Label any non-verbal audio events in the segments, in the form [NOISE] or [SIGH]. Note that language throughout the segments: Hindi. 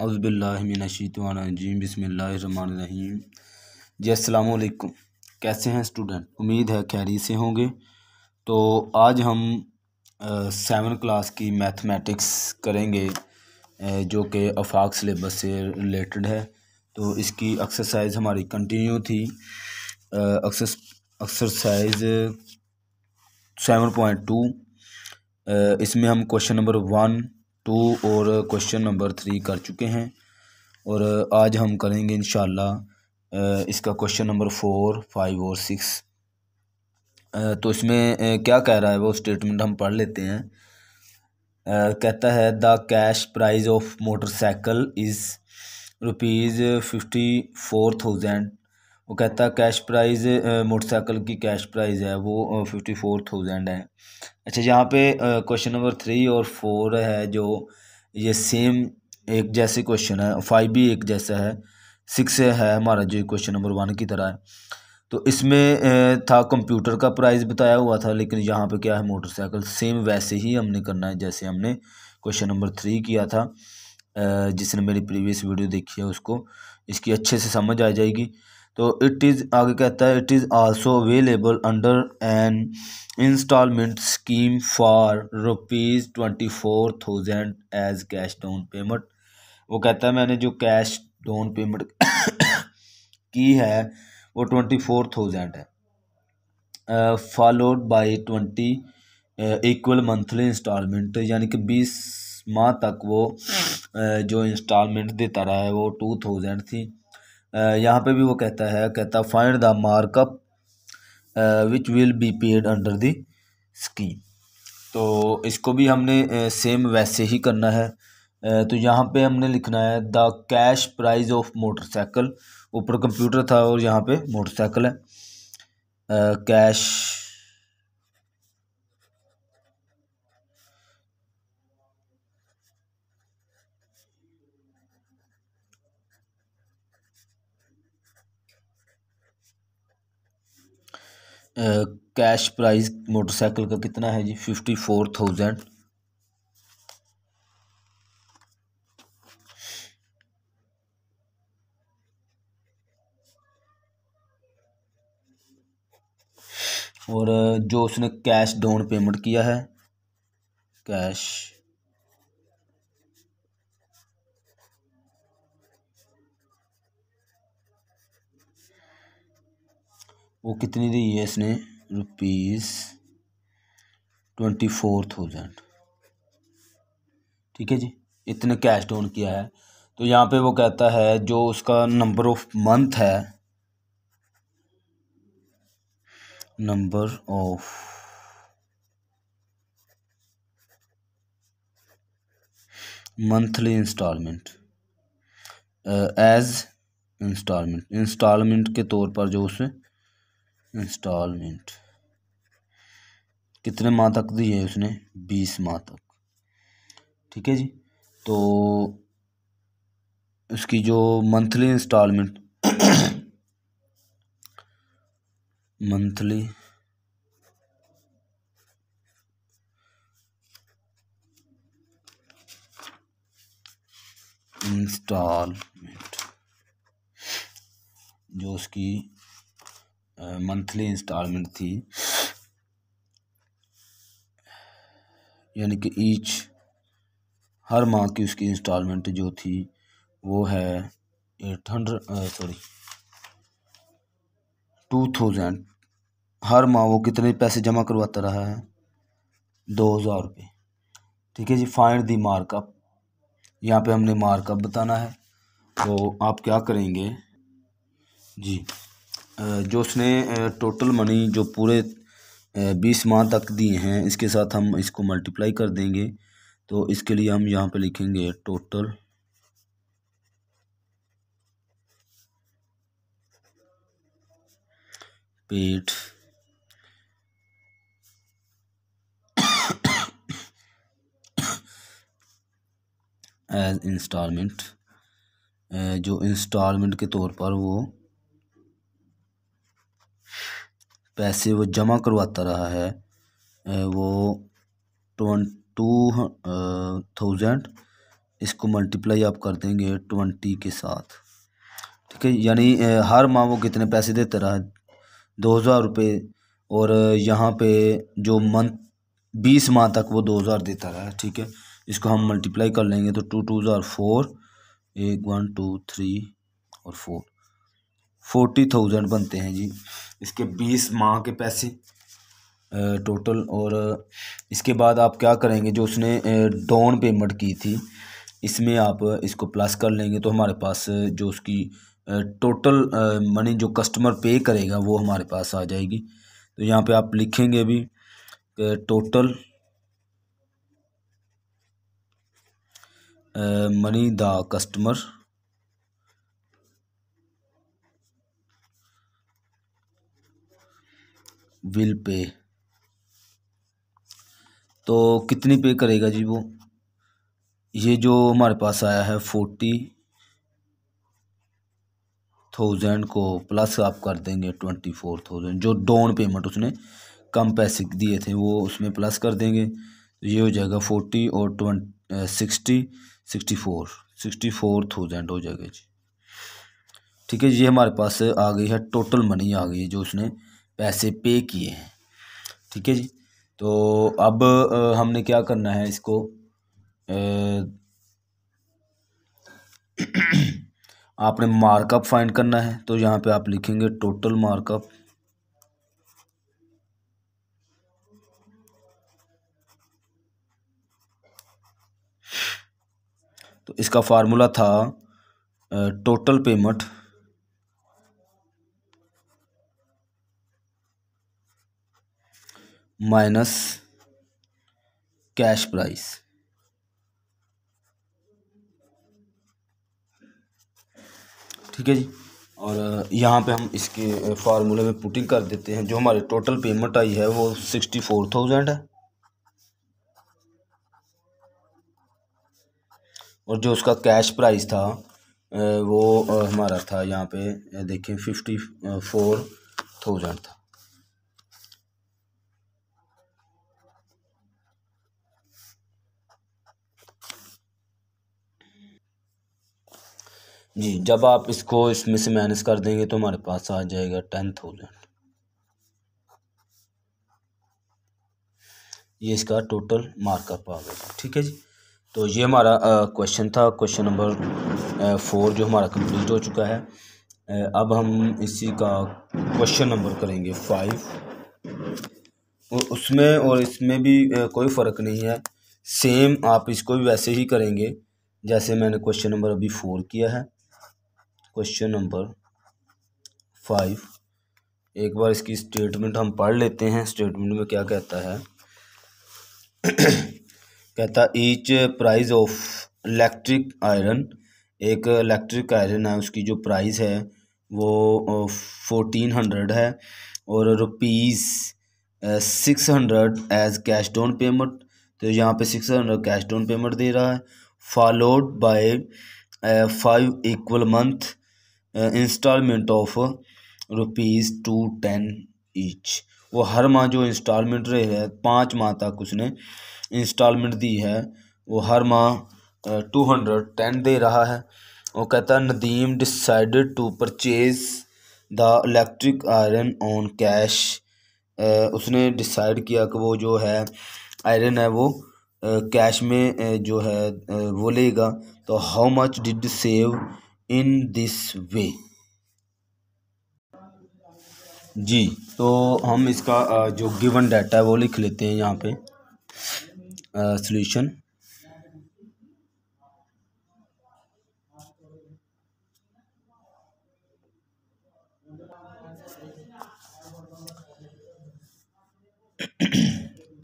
अज़बिल्लाशीतवानजीम बसमीम जी असलकुम कैसे हैं स्टूडेंट उम्मीद है खैरी से होंगे तो आज हम सेवन क्लास की मैथमेटिक्स करेंगे जो कि अफाक सिलेबस से रिलेटेड है तो इसकी एक्सरसाइज हमारी कंटिन्यू थी एक्सरसाइज सेवन पॉइंट टू इसमें हम क्वेश्चन नंबर वन टू और क्वेश्चन नंबर थ्री कर चुके हैं और आज हम करेंगे इन इसका क्वेश्चन नंबर फोर फाइव और सिक्स तो इसमें क्या कह रहा है वो स्टेटमेंट हम पढ़ लेते हैं कहता है the cash prize of motorcycle is rupees fifty four thousand वो कहता कैश प्राइज़ मोटरसाइकिल की कैश प्राइज़ है वो फिफ्टी फोर थाउजेंड है अच्छा यहाँ पे क्वेश्चन नंबर थ्री और फोर है जो ये सेम एक जैसे क्वेश्चन है फाइव भी एक जैसा है सिक्स है हमारा जो क्वेश्चन नंबर वन की तरह है तो इसमें था कंप्यूटर का प्राइस बताया हुआ था लेकिन यहाँ पे क्या है मोटरसाइकिल सेम वैसे ही हमने करना है जैसे हमने क्वेश्चन नंबर थ्री किया था जिसने मेरी प्रीवियस वीडियो देखी है उसको इसकी अच्छे से समझ आ जाएगी तो इट इज़ आगे कहता है it is also available under an installment scheme for rupees twenty four thousand as cash down payment वो कहता है मैंने जो कैश डाउन पेमेंट की है वो ट्वेंटी फोर थाउजेंड है followed by twenty equal monthly installment यानी कि बीस माह तक वो uh, जो इंस्टॉलमेंट देता रहा है वो टू थाउजेंड थी यहाँ पे भी वो कहता है कहता find the markup which will be paid under the scheme तो इसको भी हमने सेम वैसे ही करना है तो यहाँ पे हमने लिखना है the cash prize of motorcycle ऊपर कंप्यूटर था और यहाँ पे मोटरसाइकिल है कैश कैश प्राइस मोटरसाइकिल का कितना है जी फिफ्टी फोर थाउजेंड और जो उसने कैश डाउन पेमेंट किया है कैश वो कितनी दी है इसने रुपीज़ ट्वेंटी फोर थाउजेंड ठीक है जी इतने कैश डाउन किया है तो यहाँ पे वो कहता है जो उसका नंबर ऑफ मंथ है number of monthly installment as installment installment के तौर पर जो उसे इंस्टॉलमेंट कितने माह तक दी है उसने बीस माह तक ठीक है जी तो उसकी जो मंथली इंस्टॉलमेंट मंथली इंस्टॉलमेंट जो उसकी मंथली इंस्टॉलमेंट थी यानी कि ईच हर माह की उसकी इंस्टॉलमेंट जो थी वो है eight hundred sorry two thousand हर माह वो कितने पैसे जमा करवाता रहा है दो हज़ार रुपये ठीक है जी फाइंड दी मार्कअप यहाँ पे हमने मार्कअप बताना है तो आप क्या करेंगे जी जो उसने टोटल मनी जो पूरे बीस माह तक दिए हैं इसके साथ हम इसको मल्टीप्लाई कर देंगे तो इसके लिए हम यहाँ पे लिखेंगे टोटल पेट एज इंस्टॉलमेंट जो इंस्टॉलमेंट के तौर पर वो पैसे वो जमा करवाता रहा है वो ट्वेंटू टू थाउजेंड इसको मल्टीप्लाई आप कर देंगे ट्वेंटी के साथ ठीक है यानी हर माह वो कितने पैसे देता रहा है दो हज़ार रुपये और यहाँ पे जो मंथ बीस माह तक वो दो हज़ार देता रहा ठीक है इसको हम मल्टीप्लाई कर लेंगे तो टू टू ज़ार फोर एक वन टू थ्री और फोर फोर्टी थाउजेंड बनते हैं जी इसके बीस माह के पैसे टोटल और इसके बाद आप क्या करेंगे जो उसने डाउन पेमेंट की थी इसमें आप इसको प्लस कर लेंगे तो हमारे पास जो उसकी टोटल मनी जो कस्टमर पे करेगा वो हमारे पास आ जाएगी तो यहाँ पे आप लिखेंगे अभी total money the customer will pay तो कितनी पे करेगा जी वो ये जो हमारे पास आया है फोर्टी थाउजेंड को प्लस आप कर देंगे ट्वेंटी फोर थाउजेंड जो डाउन पेमेंट उसने कम पैसे दिए थे वो उसमें प्लस कर देंगे तो ये हो जाएगा फोर्टी और twenty sixty sixty four sixty four thousand हो जाएगा जी ठीक है ये हमारे पास आ गई है टोटल मनी आ गई है जो उसने पैसे पे किए हैं ठीक है जी तो अब हमने क्या करना है इसको [CLEARS THROAT] आपने मार्कअप फाइंड करना है तो यहाँ पे आप लिखेंगे टोटल मार्कअप तो इसका फार्मूला था total payment minus cash price ठीक है जी और यहाँ पे हम इसके फार्मूले में पुटिंग कर देते हैं जो हमारी टोटल पेमेंट आई है वो सिक्सटी फोर थाउजेंड है और जो उसका कैश प्राइस था वो हमारा था यहाँ पे देखें फिफ्टी फोर थाउजेंड था जी जब आप इसको इसमें से माइनस कर देंगे तो हमारे पास आ जाएगा टेन थाउजेंड ये इसका टोटल मार्कअप आ गया ठीक है जी तो ये हमारा क्वेश्चन था क्वेश्चन नंबर फोर जो हमारा कंप्लीट हो चुका है अब हम इसी का क्वेश्चन नंबर करेंगे फाइव उसमें और इसमें भी कोई फ़र्क नहीं है सेम आप इसको भी वैसे ही करेंगे जैसे मैंने क्वेश्चन नंबर अभी फोर किया है क्वेश्चन नंबर फाइव एक बार इसकी स्टेटमेंट हम पढ़ लेते हैं स्टेटमेंट में क्या कहता है [CLEARS THROAT] कहता each price of electric iron एक इलेक्ट्रिक आयरन है उसकी जो प्राइस है वो फोर्टीन हंड्रेड है और rupees six hundred as cash down payment तो यहाँ पे six hundred cash down payment दे रहा है followed by five equal month installment of rupees two ten each वो हर माह जो इंस्टॉलमेंट रहे है पाँच माह तक उसने इंस्टॉलमेंट दी है वो हर माह टू हंड्रेड टेन दे रहा है वो कहता है Nadeem decided to purchase the electric iron on cash उसने डिसाइड किया कि वो जो है आयरन है वो कैश में जो है वो लेगा तो how much did save in this way जी तो हम इसका जो गिवन डाटा है वो लिख लेते हैं यहाँ पे solution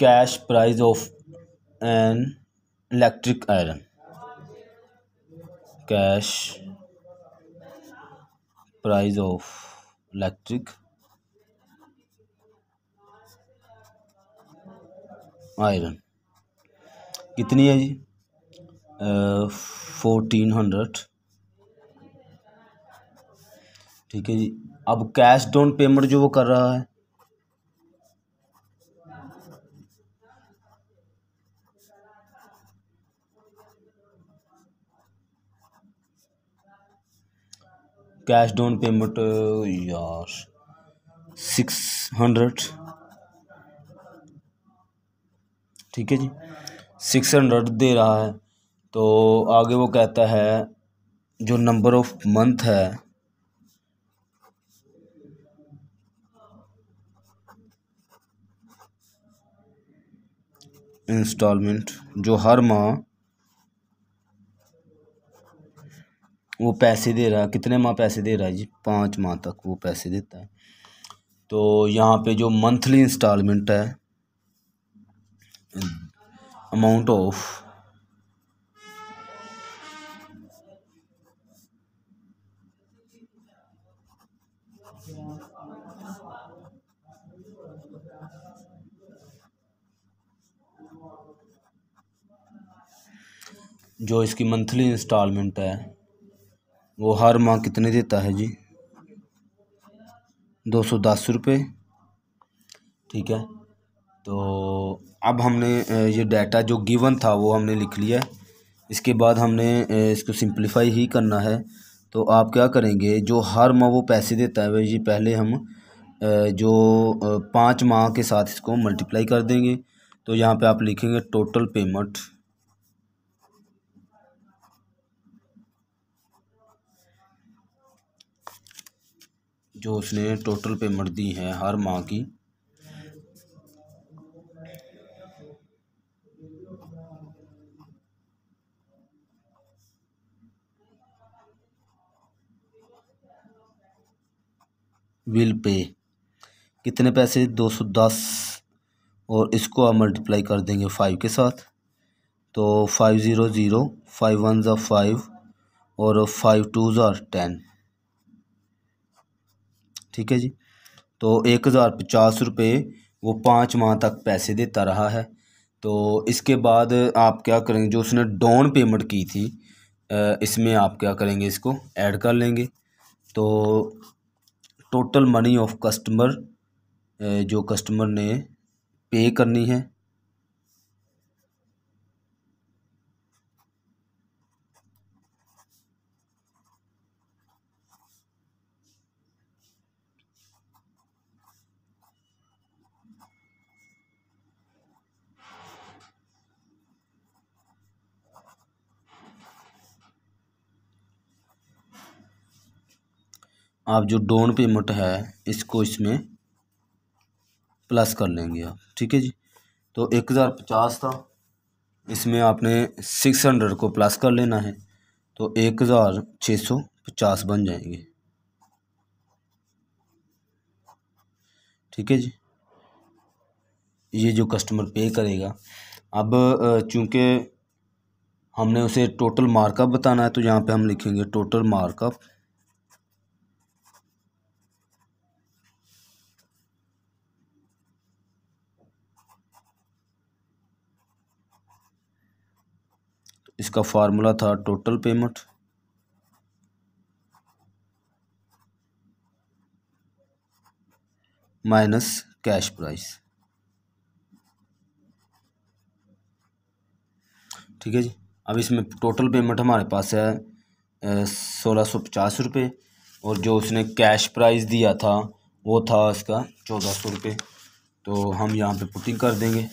cash price of an electric iron cash price of electric iron कितनी है जी फोर्टीन हंड्रेड ठीक है जी अब कैश डाउन पेमेंट जो वो कर रहा है कैश डाउन पेमेंट यार सिक्स हंड्रेड ठीक है जी सिक्स हंड्रेड दे रहा है तो आगे वो कहता है जो नंबर ऑफ मंथ है इंस्टॉलमेंट जो हर माह वो पैसे दे रहा है कितने माह पैसे दे रहा है जी पाँच माह तक वो पैसे देता है तो यहाँ पे जो मंथली इंस्टॉलमेंट है अमाउंट ऑफ जो इसकी मंथली इंस्टॉलमेंट है वो हर माह कितने देता है जी दो सौ दस रुपये ठीक है तो अब हमने ये डाटा जो गिवन था वो हमने लिख लिया इसके बाद हमने इसको सिंप्लीफाई ही करना है तो आप क्या करेंगे जो हर माह वो पैसे देता है जी पहले हम जो पाँच माह के साथ इसको मल्टीप्लाई कर देंगे तो यहाँ पे आप लिखेंगे टोटल पेमेंट जो उसने टोटल पेमेंट दी है हर माह की विल पे कितने पैसे दो सौ दस और इसको आप मल्टीप्लाई कर देंगे फाइव के साथ तो five zero zero five one ज़ा फाइव और फाइव टू ज़ा टेन ठीक है जी तो एक हज़ार पचास रुपये वो पाँच माह तक पैसे देता रहा है तो इसके बाद आप क्या करेंगे जो उसने डाउन पेमेंट की थी इसमें आप क्या करेंगे इसको ऐड कर लेंगे तो टोटल मनी ऑफ कस्टमर जो कस्टमर ने पे करनी है आप जो डोन पेमेंट है इसको इसमें प्लस कर लेंगे आप ठीक है जी तो एक हज़ार पचास था इसमें आपने सिक्स हंड्रेड को प्लस कर लेना है तो एक हज़ार छः सौ पचास बन जाएंगे ठीक है जी ये जो कस्टमर पे करेगा अब चूंकि हमने उसे टोटल मार्कअप बताना है तो यहाँ पे हम लिखेंगे टोटल मार्कअप इसका फार्मूला था total payment minus cash price ठीक है जी अब इसमें टोटल पेमेंट हमारे पास है सोलह सौ पचास रुपये और जो उसने कैश प्राइस दिया था वो था इसका चौदह सौ रुपये तो हम यहाँ पे पुटिंग कर देंगे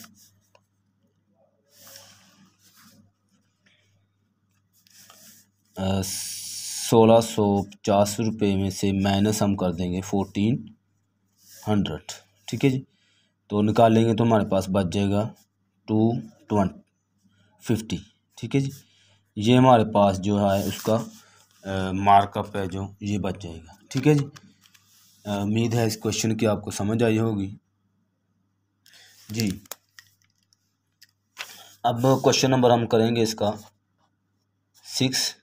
सोलह सौ पचास रुपये में से माइनस हम कर देंगे फोर्टीन हंड्रेड ठीक है जी तो निकालेंगे तो हमारे पास बच जाएगा टू ट्वेंट फिफ्टी ठीक है जी ये हमारे पास जो है उसका मार्कअप है जो ये बच जाएगा ठीक है जी उम्मीद है इस क्वेश्चन की आपको समझ आई होगी जी अब क्वेश्चन नंबर हम करेंगे इसका सिक्स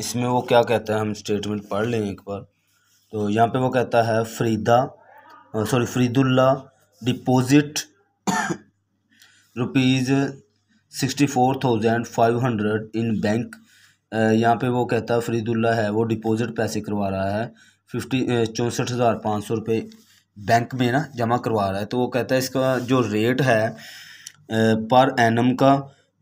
इसमें वो क्या कहता है हम स्टेटमेंट पढ़ लें एक बार तो यहाँ पे वो कहता है Farida sorry Faridullah deposit rupees sixty four thousand five hundred in bank यहाँ पे वो कहता है फरीदुल्ला है वो डिपॉजिट पैसे करवा रहा है फिफ्टी चौंसठ हज़ार पाँच सौ रुपये बैंक में ना जमा करवा रहा है तो वो कहता है इसका जो रेट है पर एनम का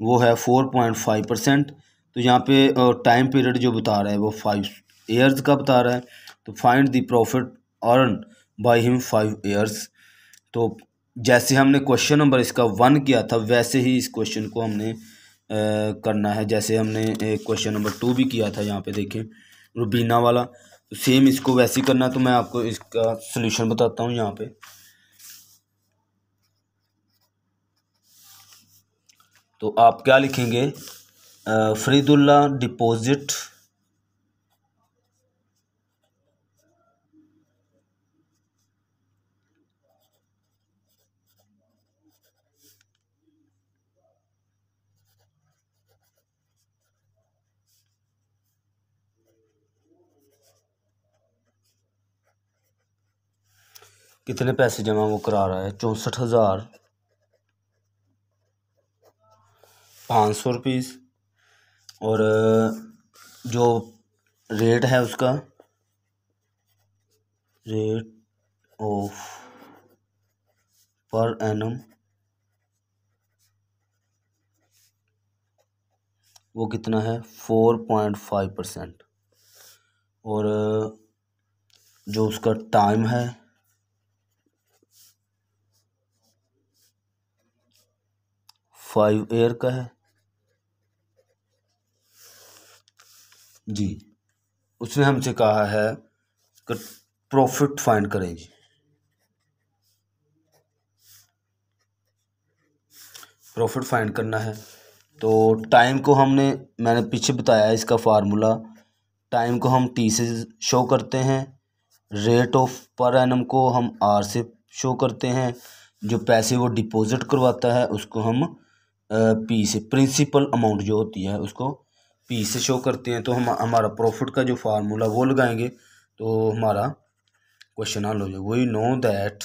वो है फोर पॉइंट फाइव परसेंट तो यहाँ पे टाइम पीरियड जो बता रहा है वो फाइव ईयर्स का बता रहा है तो find the profit earn by him five years तो जैसे हमने क्वेश्चन नंबर इसका वन किया था वैसे ही इस क्वेश्चन को हमने आ, करना है जैसे हमने क्वेश्चन नंबर टू भी किया था यहाँ पे देखें रुबीना वाला तो सेम इसको वैसे ही करना तो मैं आपको इसका सोल्यूशन बताता हूँ यहाँ पर तो आप क्या लिखेंगे फरीदुल्ला uh, डिपॉजिट कितने पैसे जमा वो करा रहा है चौंसठ हज़ार पाँच सौ रुपीज़ और जो रेट है उसका रेट ऑफ पर एनम वो कितना है फोर पॉइंट फाइव परसेंट और जो उसका टाइम है फाइव एयर का है जी उसने हमसे कहा है कि प्रॉफिट फाइंड करें जी प्रॉफिट फाइंड करना है तो टाइम को हमने मैंने पीछे बताया इसका फार्मूला टाइम को हम टी से शो करते हैं रेट ऑफ पर एनम को हम आर से शो करते हैं जो पैसे वो डिपॉजिट करवाता है उसको हम पी से प्रिंसिपल अमाउंट जो होती है उसको पी से शो करते हैं तो हम हमारा प्रॉफिट का जो फार्मूला वो लगाएंगे तो हमारा क्वेश्चन हल हो जाएगा we know that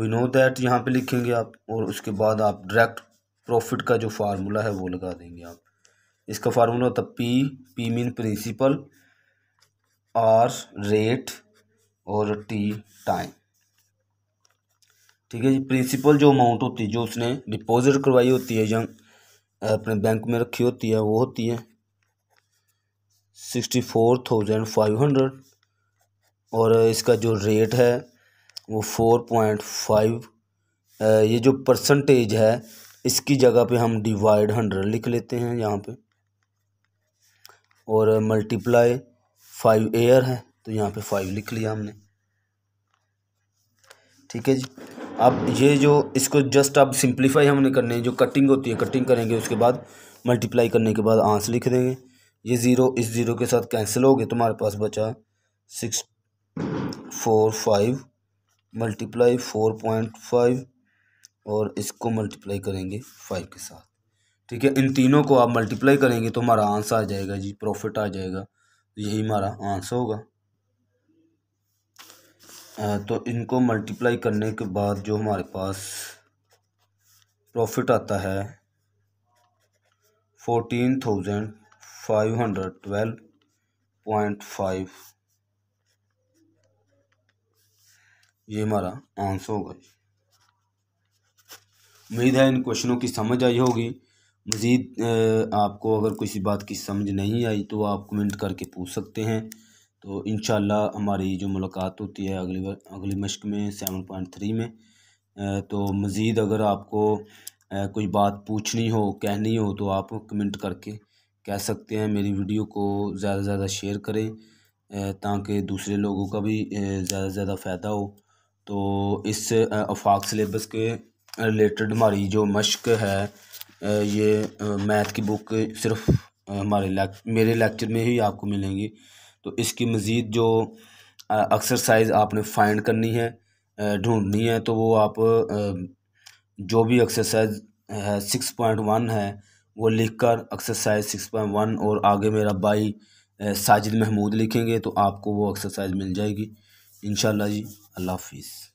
we know that यहाँ पे लिखेंगे आप और उसके बाद आप डायरेक्ट प्रॉफिट का जो फार्मूला है वो लगा देंगे आप इसका फार्मूला होता P P mean principal R rate और टी टाइम ठीक है जी प्रिंसिपल जो अमाउंट होती है जो उसने डिपॉजिट करवाई होती है या अपने बैंक में रखी होती है वो होती है sixty four thousand five hundred और इसका जो रेट है वो फोर पॉइंट फाइव ये जो परसेंटेज है इसकी जगह पे हम डिवाइड हंड्रेड लिख लेते हैं यहाँ पे और मल्टीप्लाई फाइव एयर है तो यहाँ पे फाइव लिख लिया हमने ठीक है जी अब ये जो इसको जस्ट अब सिंप्लीफाई हमने करने जो कटिंग होती है कटिंग करेंगे उसके बाद मल्टीप्लाई करने के बाद आंस लिख देंगे ये ज़ीरो इस ज़ीरो के साथ कैंसिल हो गए तुम्हारे पास बचा six four five multiply four point five और इसको मल्टीप्लाई करेंगे फाइव के साथ ठीक है इन तीनों को आप मल्टीप्लाई करेंगे तो हमारा आंसर आ जाएगा जी प्रॉफिट आ जाएगा यही हमारा आंसर होगा तो इनको मल्टीप्लाई करने के बाद जो हमारे पास प्रॉफिट आता है fourteen thousand five hundred twelve point five ये हमारा आंसर होगा उम्मीद है इन क्वेश्चनों की समझ आई होगी मज़ीद आपको अगर किसी बात की समझ नहीं आई तो आप कमेंट करके पूछ सकते हैं तो इन हमारी जो मुलाकात होती है अगली अगली मश्क में सेवन पॉइंट थ्री में तो मज़ीद अगर आपको कोई बात पूछनी हो कहनी हो तो आप कमेंट करके कह सकते हैं मेरी वीडियो को ज़्यादा से ज़्यादा शेयर करें ताकि दूसरे लोगों का भी ज़्यादा से ज़्यादा फ़ायदा हो तो इस अफाक सिलेबस के रिलेटेड हमारी जो मश्क है ये मैथ की बुक सिर्फ हमारे मेरे लेक्चर में ही आपको मिलेंगी तो इसकी मज़ीद जो एक्सरसाइज आपने फाइंड करनी है ढूंढनी है तो वो आप जो भी एक्सरसाइज है सिक्स पॉइंट वन है वो लिख कर एक्सरसाइज सिक्स पॉइंट वन और आगे मेरा बाई साजिद महमूद लिखेंगे तो आपको वो एक्सरसाइज मिल जाएगी इन जी अल्लाह हाफिज़